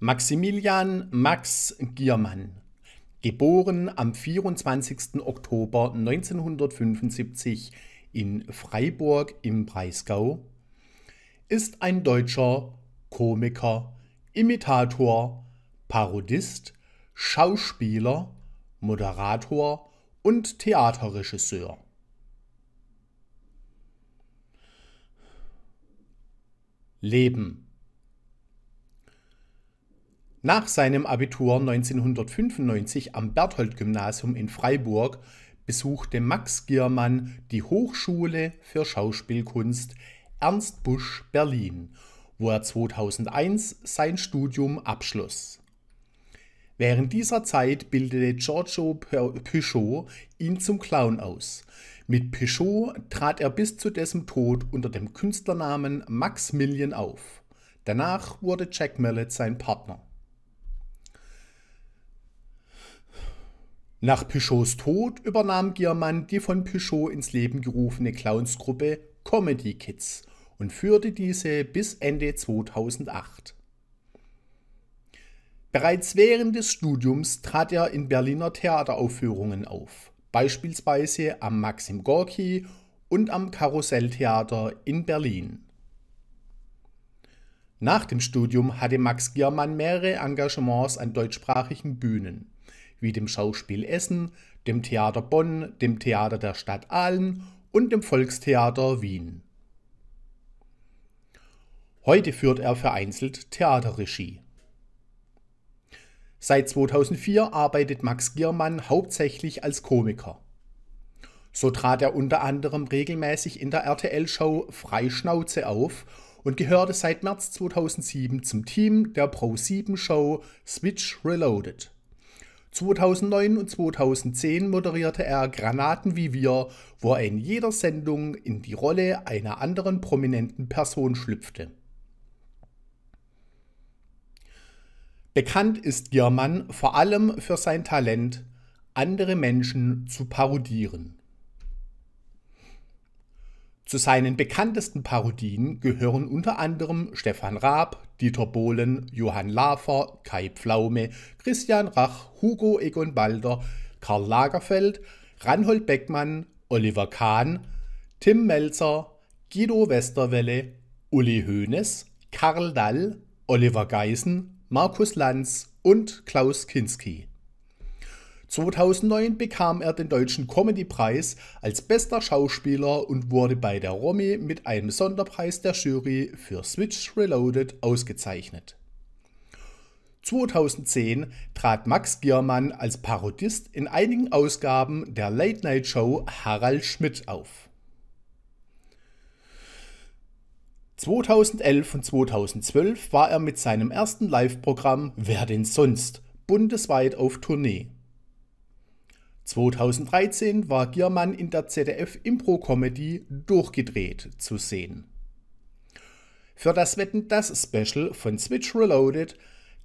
Maximilian Max Giermann, geboren am 24. Oktober 1975 in Freiburg im Breisgau, ist ein deutscher Komiker, Imitator, Parodist, Schauspieler, Moderator und Theaterregisseur. Leben nach seinem Abitur 1995 am Berthold-Gymnasium in Freiburg besuchte Max Giermann die Hochschule für Schauspielkunst Ernst Busch Berlin, wo er 2001 sein Studium abschloss. Während dieser Zeit bildete Giorgio Pichot ihn zum Clown aus. Mit Pichot trat er bis zu dessen Tod unter dem Künstlernamen Max Million auf. Danach wurde Jack Mallet sein Partner. Nach Pichots Tod übernahm Giermann die von Pichot ins Leben gerufene Clownsgruppe Comedy Kids und führte diese bis Ende 2008. Bereits während des Studiums trat er in Berliner Theateraufführungen auf, beispielsweise am Maxim Gorki und am Karusselltheater in Berlin. Nach dem Studium hatte Max Giermann mehrere Engagements an deutschsprachigen Bühnen wie dem Schauspiel Essen, dem Theater Bonn, dem Theater der Stadt Aalen und dem Volkstheater Wien. Heute führt er vereinzelt Theaterregie. Seit 2004 arbeitet Max Giermann hauptsächlich als Komiker. So trat er unter anderem regelmäßig in der RTL-Show Freischnauze auf und gehörte seit März 2007 zum Team der Pro7-Show Switch Reloaded. 2009 und 2010 moderierte er Granaten wie wir, wo er in jeder Sendung in die Rolle einer anderen prominenten Person schlüpfte. Bekannt ist Giermann vor allem für sein Talent, andere Menschen zu parodieren. Zu seinen bekanntesten Parodien gehören unter anderem Stefan Raab, Dieter Bohlen, Johann Lafer, Kai Pflaume, Christian Rach, Hugo Egon Balder, Karl Lagerfeld, Ranhold Beckmann, Oliver Kahn, Tim Melzer, Guido Westerwelle, Uli Hoeneß, Karl Dall, Oliver Geisen, Markus Lanz und Klaus Kinski. 2009 bekam er den Deutschen Comedypreis als bester Schauspieler und wurde bei der Romy mit einem Sonderpreis der Jury für Switch Reloaded ausgezeichnet. 2010 trat Max Giermann als Parodist in einigen Ausgaben der Late-Night-Show Harald Schmidt auf. 2011 und 2012 war er mit seinem ersten Live-Programm Wer denn sonst bundesweit auf Tournee. 2013 war Giermann in der ZDF-Impro-Comedy Durchgedreht zu sehen. Für das Wetten das Special von Switch Reloaded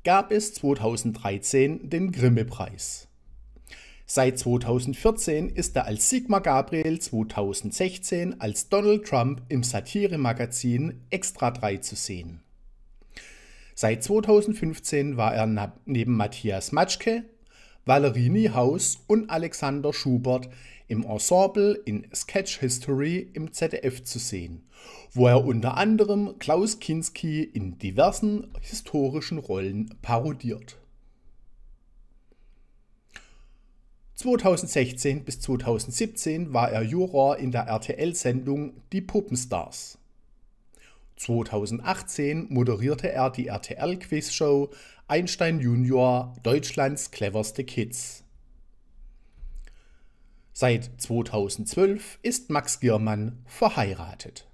gab es 2013 den Grimme-Preis. Seit 2014 ist er als Sigmar Gabriel 2016 als Donald Trump im Satire-Magazin Extra 3 zu sehen. Seit 2015 war er neben Matthias Matschke, Valerini Haus und Alexander Schubert im Ensemble in Sketch History im ZDF zu sehen, wo er unter anderem Klaus Kinski in diversen historischen Rollen parodiert. 2016 bis 2017 war er Juror in der RTL-Sendung Die Puppenstars. 2018 moderierte er die RTL-Quizshow Einstein Junior Deutschlands cleverste Kids. Seit 2012 ist Max Giermann verheiratet.